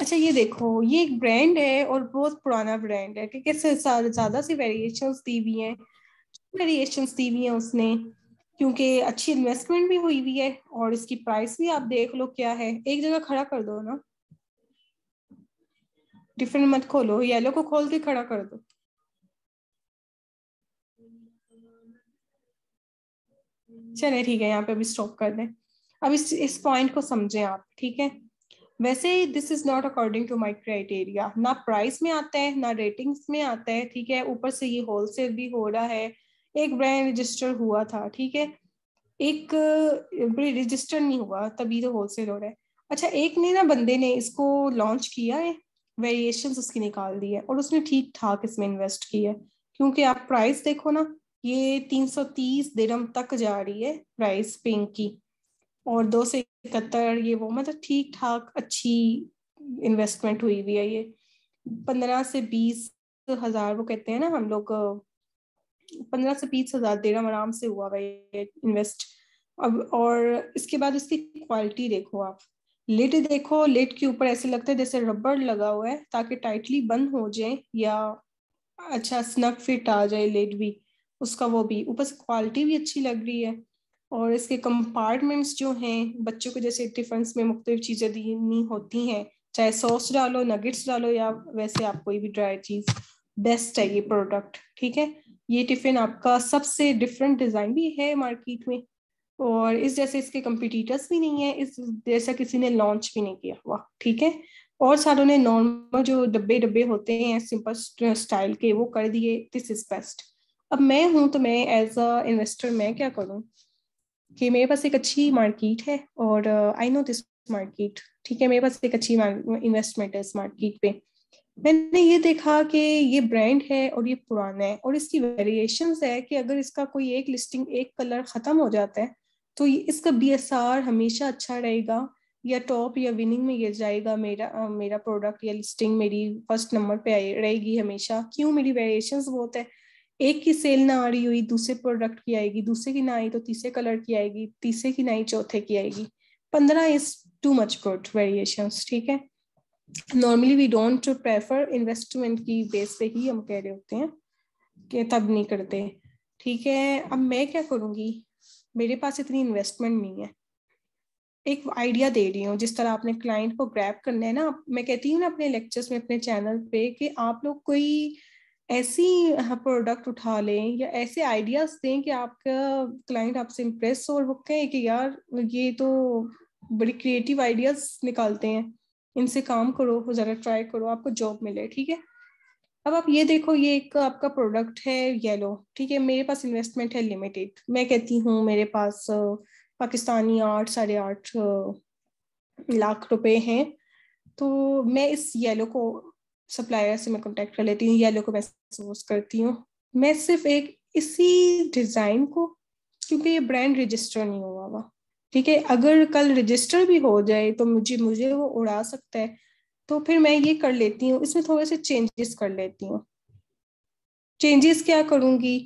अच्छा ये देखो ये एक ब्रांड है और बहुत पुराना ब्रांड है ठीक है ज्यादा सी वेरिएशन दी हुई है वेरिएशन दी हुई है उसने क्योंकि अच्छी इन्वेस्टमेंट भी हुई हुई है और इसकी प्राइस भी आप देख लो क्या है एक जगह खड़ा कर दो ना डिफरेंट मत खोलो येलो को खोल के खड़ा कर दो चले ठीक है यहाँ पे अभी स्टॉप कर दें अब इस इस पॉइंट को समझें आप ठीक है वैसे this is not according to my criteria ना प्राइस में आता है ना रेटिंग्स में आता है ठीक है ऊपर से ये होलसेल भी हो रहा है एक ब्रांड रजिस्टर हुआ था ठीक है एक रजिस्टर नहीं हुआ तभी तो होलसेल हो रहा है अच्छा एक ने ना बंदे ने इसको लॉन्च किया है वेरिएशन उसकी निकाल दी है और उसने ठीक ठाक इसमें इन्वेस्ट किया है क्योंकि आप प्राइस देखो ना ये तीन सौ तीस दिनम तक जा रही है प्राइस पिंक की और दो से इकहत्तर ये वो मतलब ठीक ठाक अच्छी इन्वेस्टमेंट हुई हुई है ये पंद्रह से बीस हजार वो कहते हैं ना हम लोग पंद्रह से बीस हजार देना आराम से हुआ भाई ये इन्वेस्ट अब और इसके बाद इसकी क्वालिटी देखो आप लिड देखो लिड के ऊपर ऐसे लगता है जैसे रबड़ लगा हुआ है ताकि टाइटली बंद हो जाए या अच्छा स्नक फिट आ जाए लेट भी उसका वो भी ऊपर से क्वालिटी भी अच्छी लग रही है और इसके कंपार्टमेंट्स जो हैं बच्चों को जैसे टिफिन में मुख्तलिफ चीज़ें देनी होती हैं चाहे सॉस डालो नगेट्स डालो या वैसे आप कोई भी ड्राई चीज़ बेस्ट है ये प्रोडक्ट ठीक है ये टिफ़िन आपका सबसे डिफरेंट डिज़ाइन भी है मार्केट में और इस जैसे इसके कंपिटिटर्स भी नहीं है इस जैसा किसी ने लॉन्च भी नहीं किया हुआ ठीक है और सारों ने नॉर्मल जो डब्बे डब्बे होते हैं सिंपल स्टाइल के वो कर दिए दिस इज बेस्ट अब मैं हूं तो मैं एज अ इन्वेस्टर मैं क्या करूँ कि मेरे पास एक अच्छी मार्केट है और आई नो दिस मार्केट ठीक है मेरे पास एक अच्छी इन्वेस्टमेंट है इस मार्केट पे मैंने ये देखा कि ये ब्रांड है और ये पुराना है और इसकी वेरिएशन है कि अगर इसका कोई एक लिस्टिंग एक कलर ख़त्म हो जाता है तो इसका बी हमेशा अच्छा रहेगा या टॉप या विनिंग में ये जाएगा मेरा uh, मेरा प्रोडक्ट या लिस्टिंग मेरी फर्स्ट नंबर पे रहेगी हमेशा क्यों मेरी वेरिएशन बहुत है एक की सेल ना आ रही हुई दूसरे प्रोडक्ट की आएगी दूसरे की ना आई तो तीसरे कलर की आएगी तीसरे की ना आई चौथे की आएगी पंद्रह is too much good variation ठीक है normally we don't prefer investment की बेस पे ही हम कह रहे होते हैं कि तब नहीं करते ठीक है अब मैं क्या करूंगी मेरे पास इतनी इन्वेस्टमेंट नहीं है एक आइडिया दे रही हूँ जिस तरह आपने क्लाइंट को ग्रैप करना है ना मैं कहती हूँ ना अपने लेक्चर्स में अपने चैनल पे कि आप लोग कोई ऐसी प्रोडक्ट उठा लें या ऐसे आइडियाज दें कि आपका क्लाइंट आपसे इम्प्रेस हो और वो कहें कि यार ये तो बड़ी क्रिएटिव आइडियाज निकालते हैं इनसे काम करो वो ज़रा ट्राई करो आपको जॉब मिले ठीक है अब आप ये देखो ये एक आपका प्रोडक्ट है येलो ठीक है मेरे पास इन्वेस्टमेंट है लिमिटेड मैं कहती हूँ मेरे पास पाकिस्तानी आठ साढ़े आठ लाख रुपए हैं तो मैं इस येलो को सप्लायर से मैं कॉन्टेक्ट कर लेती हूँ येलो को मैं सोर्स करती हूँ मैं सिर्फ एक इसी डिज़ाइन को क्योंकि ये ब्रांड रजिस्टर नहीं हुआ हुआ ठीक है अगर कल रजिस्टर भी हो जाए तो मुझे मुझे वो उड़ा सकता है तो फिर मैं ये कर लेती हूँ इसमें थोड़े से चेंजेस कर लेती हूँ चेंजेस क्या करूँगी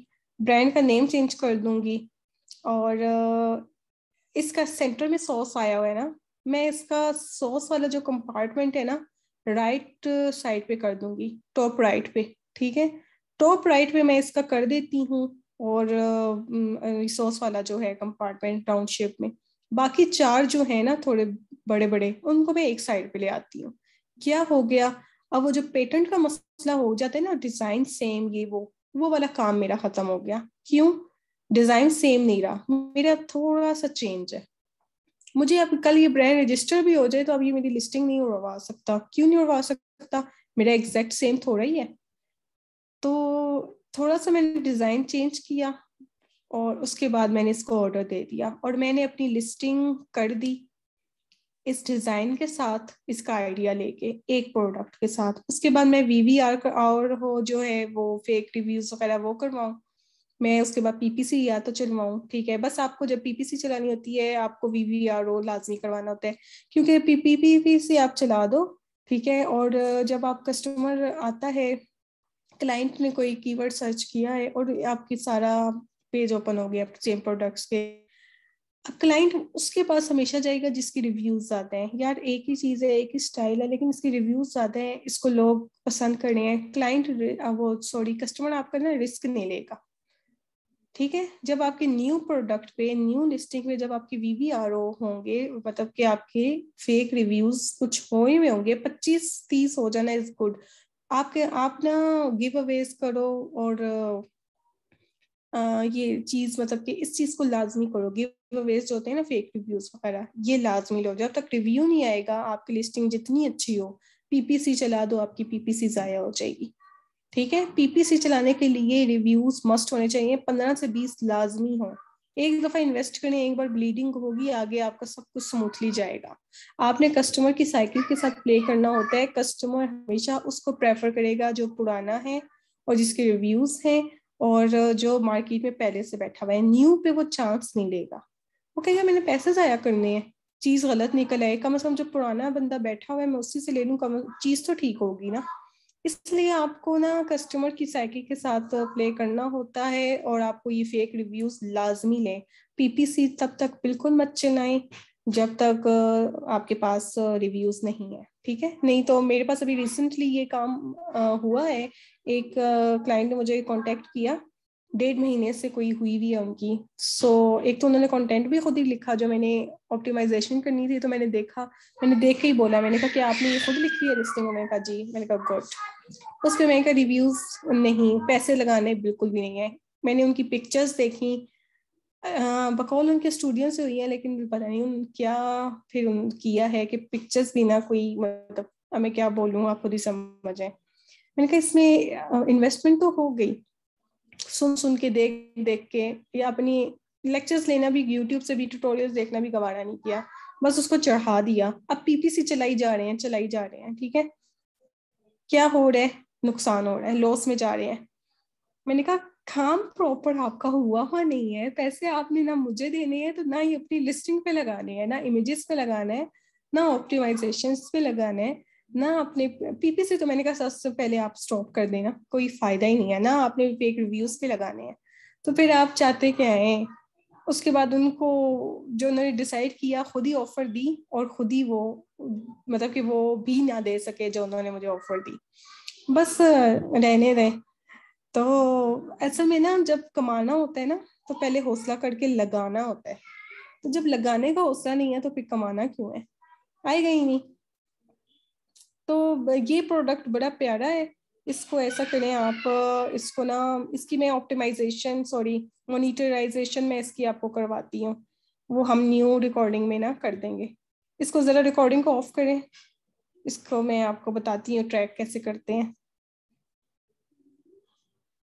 ब्रांड का नेम चेंज कर दूंगी और इसका सेंटर में सॉस आया हुआ है ना मैं इसका सॉस वाला जो कंपार्टमेंट है ना राइट साइड पे कर दूंगी टॉप राइट पे ठीक है टॉप राइट पे मैं इसका कर देती हूँ और रिसोर्स वाला जो है कंपार्टमेंट टाउनशिप में बाकी चार जो है ना थोड़े बड़े बड़े उनको मैं एक साइड पे ले आती हूँ क्या हो गया अब वो जो पेटेंट का मसला हो जाता है ना डिजाइन सेम ये वो वो वाला काम मेरा खत्म हो गया क्यों डिजाइन सेम नहीं रहा मेरा थोड़ा सा चेंज है मुझे अब कल ये ब्रांड रजिस्टर भी हो जाए तो अब ये मेरी लिस्टिंग नहीं उड़वा सकता क्यों नहीं उड़वा सकता मेरा एग्जैक्ट सेम थोड़ा ही है तो थोड़ा सा मैंने डिज़ाइन चेंज किया और उसके बाद मैंने इसको ऑर्डर दे दिया और मैंने अपनी लिस्टिंग कर दी इस डिज़ाइन के साथ इसका आइडिया लेके एक प्रोडक्ट के साथ उसके बाद मैं वी वी आर और हो जो है वो फेक रिव्यूज़ वगैरह वो करवाऊँ मैं उसके बाद पीपीसी या तो चलवाऊँ ठीक है बस आपको जब पीपीसी चलानी होती है आपको वी वी आर ओ लाजमी करवाना होता है क्योंकि पीपीपी से आप चला दो ठीक है और जब आप कस्टमर आता है क्लाइंट ने कोई कीवर्ड सर्च किया है और आपकी सारा पेज ओपन हो गया सेम प्रोडक्ट्स के क्लाइंट उसके पास हमेशा जाएगा जिसकी रिव्यूज ज़्यादा हैं यार एक ही चीज़ है एक ही स्टाइल है लेकिन इसकी रिव्यूज ज़्यादा हैं इसको लोग पसंद कर रहे हैं क्लाइंट वो सॉरी कस्टमर आपका ना रिस्क नहीं लेगा ठीक है जब आपके न्यू प्रोडक्ट पे न्यू लिस्टिंग पे जब आपके वी वी आर ओ होंगे मतलब कि आपके फेक रिव्यूज कुछ हो ही हुए होंगे पच्चीस तीस हो जाना इज गुड आपके आप ना गिव अवेज करो और आ, ये चीज मतलब कि इस चीज को लाजमी करो गिव अवेज जो होते हैं ना फेक रिव्यूज वगैरह ये लाजमी लो जब तक रिव्यू नहीं आएगा आपकी लिस्टिंग जितनी अच्छी हो पीपीसी चला दो आपकी पीपीसी जाया हो जाएगी ठीक है पीपीसी चलाने के लिए रिव्यूज मस्ट होने चाहिए पंद्रह से बीस लाजमी हो एक दफा इन्वेस्ट करें एक बार ब्लीडिंग होगी आगे आपका सब कुछ स्मूथली जाएगा आपने कस्टमर की साइकिल के साथ प्ले करना होता है कस्टमर हमेशा उसको प्रेफर करेगा जो पुराना है और जिसके रिव्यूज हैं और जो मार्केट में पहले से बैठा हुआ है न्यू पे वो चांस नहीं लेगा वो कहेगा मैंने पैसे ज़ाया करने हैं चीज़ गलत निकल आए कम अज़ कम जो पुराना बंदा बैठा हुआ है मैं उसी से ले लूँ कम चीज़ तो ठीक होगी ना इसलिए आपको ना कस्टमर की साइकिल के साथ प्ले करना होता है और आपको ये फेक रिव्यूज लाजमी लें पीपीसी तब तक बिल्कुल मत चलाएं जब तक आपके पास रिव्यूज नहीं है ठीक है नहीं तो मेरे पास अभी रिसेंटली ये काम हुआ है एक क्लाइंट ने मुझे कांटेक्ट किया डेढ़ महीने से कोई हुई भी है उनकी सो so, एक तो उन्होंने कंटेंट भी खुद ही लिखा जो मैंने ऑप्टिमाइजेशन करनी थी तो मैंने देखा मैंने देख के ही बोला मैंने कहा कि आपने ये खुद लिखी है लिस्टिंग मैंने कहा जी मैंने कहा गुड उस पर मैंने कहा रिव्यूज नहीं पैसे लगाने बिल्कुल भी नहीं है मैंने उनकी पिक्चर्स देखी बकौल उनके स्टूडियो से हुई है लेकिन पता नहीं उन क्या फिर उन किया है कि पिक्चर्स भी ना कोई मतलब मैं क्या बोलूँ आप खुद ही समझें मैंने कहा इसमें इन्वेस्टमेंट तो हो गई सुन सुन के देख देख के या अपनी लेक्चर्स लेना भी यूट्यूब से भी ट्यूटोरियल्स देखना भी गवारा नहीं किया बस उसको चढ़ा दिया अब पीपीसी चलाई जा रहे हैं चलाई जा रहे हैं ठीक है क्या हो रहा है नुकसान हो रहा है लॉस में जा रहे हैं मैंने कहा काम प्रॉपर आपका हुआ हुआ नहीं है पैसे आपने ना मुझे देने हैं तो ना ही अपनी लिस्टिंग पे लगाने हैं ना इमेजेस पे लगाना है ना ऑप्टिमाइजेशन पे लगाना है ना आपने पीपी से तो मैंने कहा सबसे पहले आप स्टॉप कर देना कोई फायदा ही नहीं है ना आपने फेक रिव्यूज पे लगाने हैं तो फिर आप चाहते क्या है उसके बाद उनको जो उन्होंने डिसाइड किया खुद ही ऑफर दी और खुद ही वो मतलब कि वो भी ना दे सके जो उन्होंने मुझे ऑफर दी बस रहने दें तो ऐसा में ना जब कमाना होता है ना तो पहले हौसला करके लगाना होता है तो जब लगाने का हौसला नहीं है तो फिर कमाना क्यों है आएगा ही नहीं तो ये प्रोडक्ट बड़ा प्यारा है इसको ऐसा करें आप इसको ना इसकी मैं ऑप्टिमाइजेशन सॉरी मोनिटराइजेशन मैं इसकी आपको करवाती हूँ वो हम न्यू रिकॉर्डिंग में ना कर देंगे इसको ज़रा रिकॉर्डिंग को ऑफ करें इसको मैं आपको बताती हूँ ट्रैक कैसे करते हैं